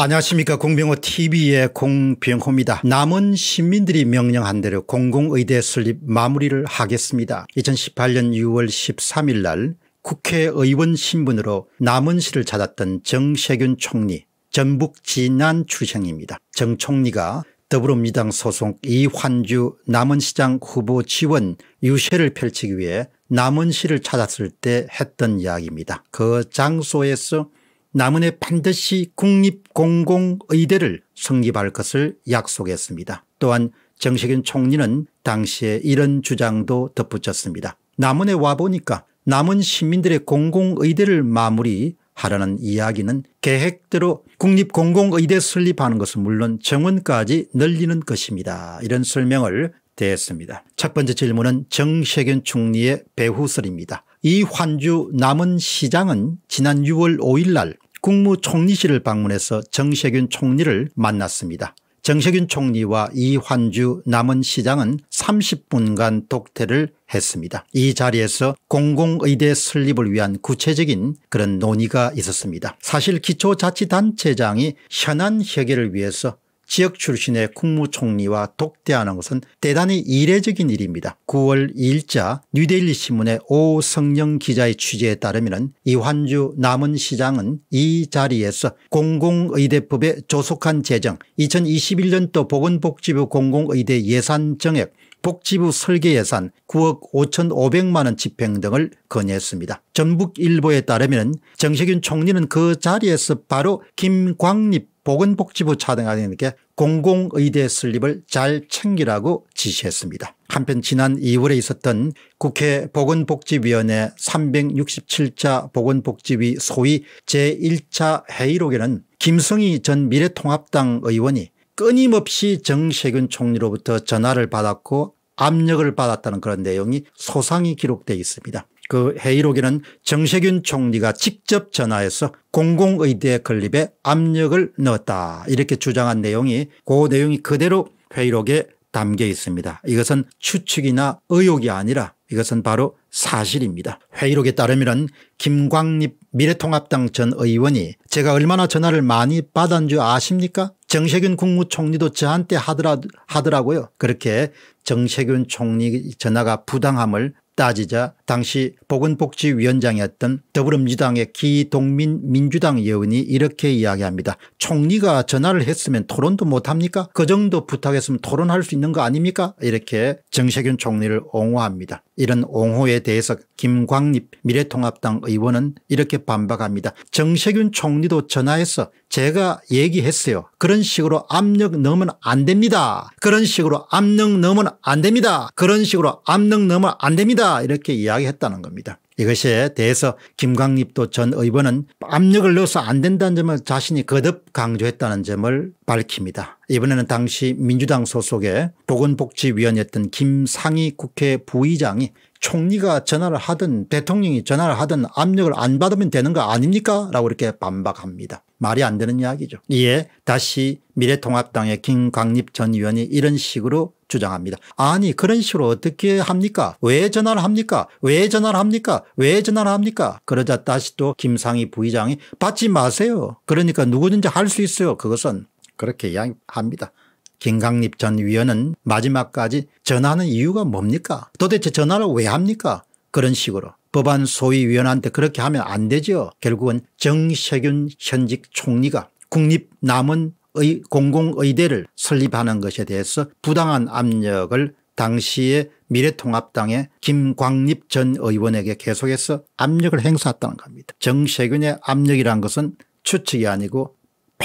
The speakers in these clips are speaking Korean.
안녕하십니까 공병호TV의 공병호입니다. 남은 시민들이 명령한 대로 공공의대 설립 마무리를 하겠습니다. 2018년 6월 13일 날 국회의원 신분으로 남은시를 찾았던 정세균 총리 전북 진안 출생입니다. 정 총리가 더불어민주당 소속 이환주 남원시장 후보 지원 유세를 펼치기 위해 남원시를 찾았을 때 했던 이야기입니다. 그 장소에서 남은에 반드시 국립공공의대를 성립할 것을 약속했습니다. 또한 정식인 총리는 당시에 이런 주장도 덧붙였습니다. 남은에 와보니까 남은 시민들의 공공의대를 마무리하라는 이야기는 계획대로 국립공공의대 설립하는 것은 물론 정원까지 늘리는 것입니다. 이런 설명을 대했습니다. 첫 번째 질문은 정세균 총리의 배후설입니다. 이환주 남은 시장은 지난 6월 5일 날 국무총리실을 방문해서 정세균 총리를 만났습니다. 정세균 총리와 이환주 남은 시장은 30분간 독대를 했습니다. 이 자리에서 공공의대 설립을 위한 구체적인 그런 논의가 있었습니다. 사실 기초자치단체장이 현안 해결을 위해서 지역 출신의 국무총리와 독대하는 것은 대단히 이례적인 일입니다. 9월 2일자 뉴데일리 신문의 오성영 기자의 취재에 따르면 이환주 남은 시장은 이 자리에서 공공의대법에 조속한 재정 2021년도 보건복지부 공공의대 예산 정액 복지부 설계 예산 9억 5,500만 원 집행 등을 건의했습니다. 전북일보에 따르면 정세균 총리는 그 자리에서 바로 김광립 보건복지부 차관에게 등 공공의대 설립을 잘 챙기라고 지시했습니다. 한편 지난 2월에 있었던 국회 보건복지위원회 367차 보건복지위 소위 제1차 회의록에는 김성희 전 미래통합당 의원이 끊임없이 정세균 총리로부터 전화를 받았고 압력을 받았다는 그런 내용이 소상히 기록되어 있습니다. 그 회의록에는 정세균 총리가 직접 전화해서 공공의대 건립에 압력을 넣었다 이렇게 주장한 내용이 그 내용이 그대로 회의록에 담겨 있습니다. 이것은 추측이나 의혹이 아니라 이것은 바로 사실입니다. 회의록에 따르면 김광립 미래통합당 전 의원이 제가 얼마나 전화를 많이 받은 줄 아십니까 정세균 국무총리도 저한테 하더라 하더라고요. 그렇게 정세균 총리 전화가 부당함을 따지자 당시 보건복지위원장이었던 더불어민주당의 기동민 민주당 의원이 이렇게 이야기합니다. 총리가 전화를 했으면 토론도 못합니까? 그 정도 부탁했으면 토론할 수 있는 거 아닙니까? 이렇게 정세균 총리를 옹호합니다. 이런 옹호에 대해서 김광립 미래통합당 의원은 이렇게 반박합니다. 정세균 총리도 전화해서 제가 얘기했어요. 그런 식으로 압력 넣으면 안 됩니다. 그런 식으로 압력 넣으면 안 됩니다. 그런 식으로 압력 넣으면 안 됩니다. 이렇게 이야기했다는 겁니다. 이것에 대해서 김광립도 전 의원은 압력을 넣어서 안 된다는 점을 자신이 거듭 강조했다는 점을 밝힙니다. 이번에는 당시 민주당 소속의 보건복지위원이었던 김상희 국회 부의장이 총리가 전화를 하든 대통령이 전화를 하든 압력을 안 받으면 되는 거 아닙니까 라고 이렇게 반박합니다. 말이 안 되는 이야기죠. 이에 다시 미래통합당의 김광립 전 의원이 이런 식으로 주장합니다. 아니 그런 식으로 어떻게 합니까? 왜 전화를 합니까? 왜 전화를 합니까? 왜 전화를 합니까? 그러자 다시 또 김상희 부의장이 받지 마세요. 그러니까 누구든지 할 수 있어요. 그것은 그렇게 이야기합니다. 김강립 전 위원은 마지막까지 전화하는 이유가 뭡니까 도대체 전화를 왜 합니까 그런 식으로 법안 소위위원한테 그렇게 하면 안 되죠 결국은 정세균 현직 총리가 국립남은의 공공의대를 설립하는 것에 대해서 부당한 압력을 당시에 미래통합당의 김광립 전 의원에게 계속해서 압력을 행사했다는 겁니다. 정세균의 압력이란 것은 추측이 아니고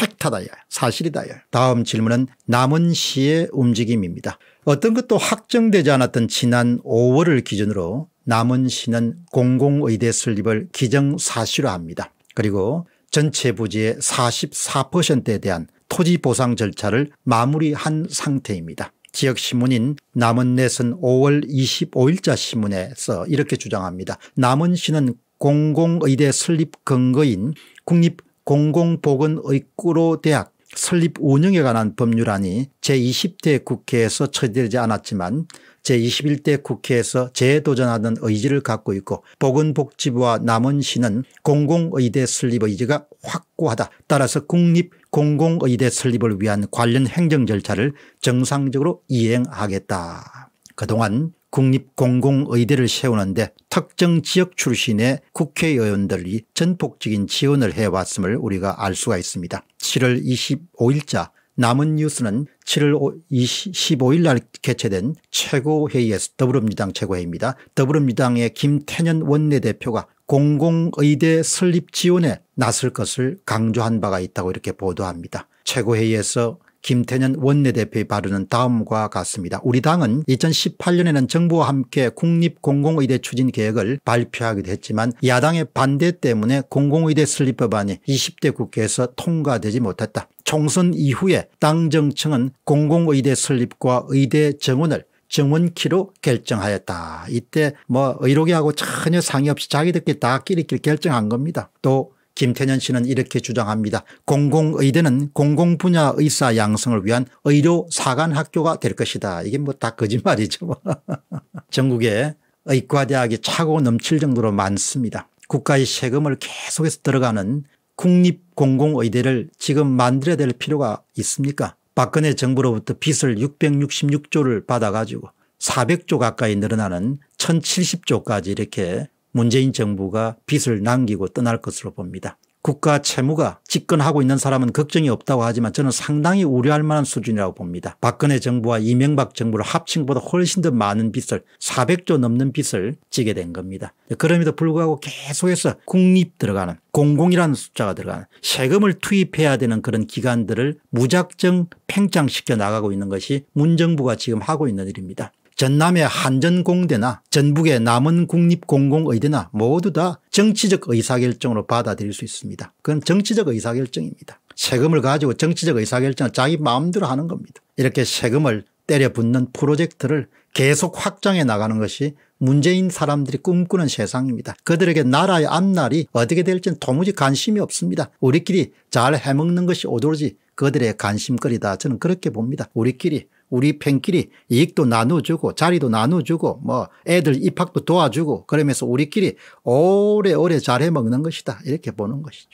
팩타다야 사실이다야 다음 질문은 남은 시의 움직임입니다. 어떤 것도 확정되지 않았던 지난 5월을 기준으로 남은 시는 공공의대 설립을 기정사실화합니다. 그리고 전체 부지의 44%에 대한 토지 보상 절차를 마무리한 상태입니다. 지역신문인 남은넷은 5월 25일자 신문에서 이렇게 주장합니다. 남은시는 공공의대 설립 근거인 국립 공공보건 의구로 대학 설립 운영에 관한 법률안이 제20대 국회에서 처리되지 않았지만 제21대 국회에서 재도전하는 의지를 갖고 있고 보건복지부와 남원시는 공공의대 설립 의지가 확고하다. 따라서 국립 공공의대 설립을 위한 관련 행정 절차를 정상적으로 이행하겠다. 그동안 국립공공의대를 세우는데 특정 지역 출신의 국회의원들이 전폭적인 지원을 해왔음을 우리가 알 수가 있습니다. 7월 25일자 남은 뉴스는 7월 2 5일날 개최된 최고회의에서 더불어민주당 최고회입니다. 더불어민주당의 김태년 원내대표가 공공의대 설립 지원에 나설 것을 강조한 바가 있다고 이렇게 보도합니다. 최고회의에서 김태년 원내대표의 발언은 다음과 같습니다. 우리 당은 2018년에는 정부와 함께 국립공공의대 추진 계획을 발표하기도 했지만 야당의 반대 때문에 공공의대 설립법안이 20대 국회에서 통과되지 못했다. 총선 이후에 당 정청은 공공의대 설립과 의대 정원을 정원키로 결정하였다. 이때 뭐 의료계하고 전혀 상의 없이 자기들끼리 다 끼리끼리 결정한 겁니다. 또 김태년 씨는 이렇게 주장합니다. 공공의대는 공공분야 의사 양성을 위한 의료 사관학교가 될 것이다. 이게 뭐 다 거짓말이죠. 뭐. 전국에 의과대학이 차고 넘칠 정도로 많습니다. 국가의 세금을 계속해서 들어가는 국립공공의대를 지금 만들어야 될 필요가 있습니까 박근혜 정부로부터 빚을 666조를 받아가지고 400조 가까이 늘어나는 1070조까지 이렇게 문재인 정부가 빚을 남기고 떠날 것으로 봅니다. 국가 채무가 집권하고 있는 사람은 걱정이 없다고 하지만 저는 상당히 우려할 만한 수준이라고 봅니다. 박근혜 정부와 이명박 정부를 합친 보다 훨씬 더 많은 빚을 400조 넘는 빚을 지게 된 겁니다. 그럼에도 불구하고 계속해서 국립 들어가는 공공이라는 숫자가 들어가는 세금을 투입해야 되는 그런 기관들을 무작정 팽창시켜 나가고 있는 것이 문정부가 지금 하고 있는 일입니다. 전남의 한전공대나 전북의 남원국립공공의대나 모두 다 정치적 의사결정으로 받아들일 수 있습니다. 그건 정치적 의사결정입니다. 세금을 가지고 정치적 의사결정을 자기 마음대로 하는 겁니다. 이렇게 세금을 때려 붓는 프로젝트를 계속 확장해 나가는 것이 문재인 사람들이 꿈꾸는 세상입니다. 그들에게 나라의 앞날이 어떻게 될지는 도무지 관심이 없습니다. 우리끼리 잘 해먹는 것이 오돌지 그들의 관심거리다. 저는 그렇게 봅니다. 우리끼리 우리 팬끼리 이익도 나눠주고 자리도 나눠주고 뭐 애들 입학도 도와주고 그러면서 우리끼리 오래오래 잘해 먹는 것이다 이렇게 보는 것이죠.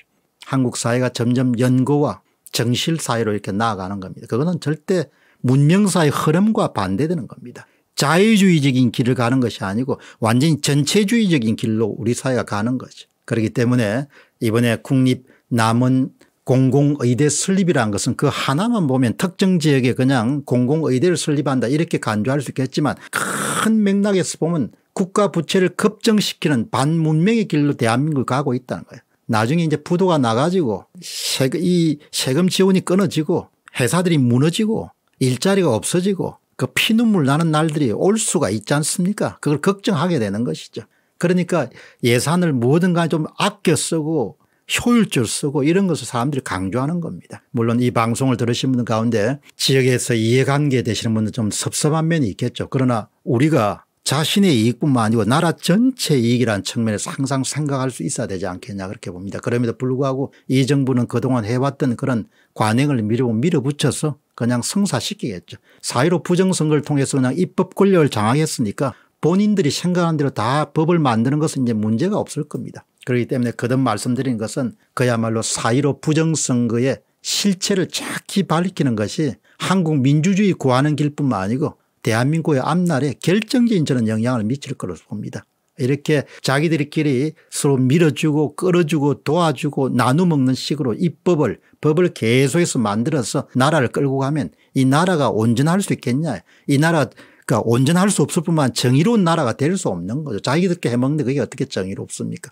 한국 사회가 점점 연고와 정실 사회로 이렇게 나아가는 겁니다. 그거는 절대 문명사의 흐름과 반대되는 겁니다. 자유주의적인 길을 가는 것이 아니고 완전히 전체주의적인 길로 우리 사회가 가는 거죠. 그렇기 때문에 이번에 국립 남은 공공의대 설립이라는 것은 그 하나만 보면 특정 지역에 그냥 공공의대를 설립한다 이렇게 간주할 수 있겠지만 큰 맥락에서 보면 국가 부채를 급증시키는 반문명의 길로 대한민국을 가고 있다는 거예요. 나중에 이제 부도가 나가지고 세금, 이 세금 지원이 끊어지고 회사들이 무너지고 일자리가 없어지고 그 피눈물 나는 날들이 올 수가 있지 않습니까? 그걸 걱정하게 되는 것이죠. 그러니까 예산을 뭐든 간에 좀 아껴 쓰고 효율적으로 쓰고 이런 것을 사람들이 강조하는 겁니다. 물론 이 방송을 들으신 분 가운데 지역에서 이해관계 되시는 분들 좀 섭섭한 면이 있겠죠. 그러나 우리가 자신의 이익뿐만 아니고 나라 전체 이익이라는 측면에서 항상 생각할 수 있어야 되지 않겠냐 그렇게 봅니다. 그럼에도 불구하고 이 정부는 그동안 해왔던 그런 관행을 미루고 밀어붙여서 그냥 성사시키겠죠. 사회로 부정선거를 통해서 그냥 입법 권력을 장악했으니까 본인들이 생각하는 대로 다 법을 만드는 것은 이제 문제가 없을 겁니다. 그렇기 때문에 거듭 말씀드린 것은 그야말로 사이로 부정선거의 실체를 착히 밝히는 것이 한국 민주주의 구하는 길뿐만 아니고 대한민국의 앞날에 결정적인 저는 영향을 미칠 것으로 봅니다. 이렇게 자기들끼리 서로 밀어주고 끌어주고 도와주고 나눠먹는 식으로 입법을 법을 계속해서 만들어서 나라를 끌고 가면 이 나라가 온전할 수 있겠냐 이 나라 가 온전할 수 없을 뿐만 정의로운 나라가 될 수 없는 거죠. 자기들끼리 해먹는 데 그게 어떻게 정의롭습니까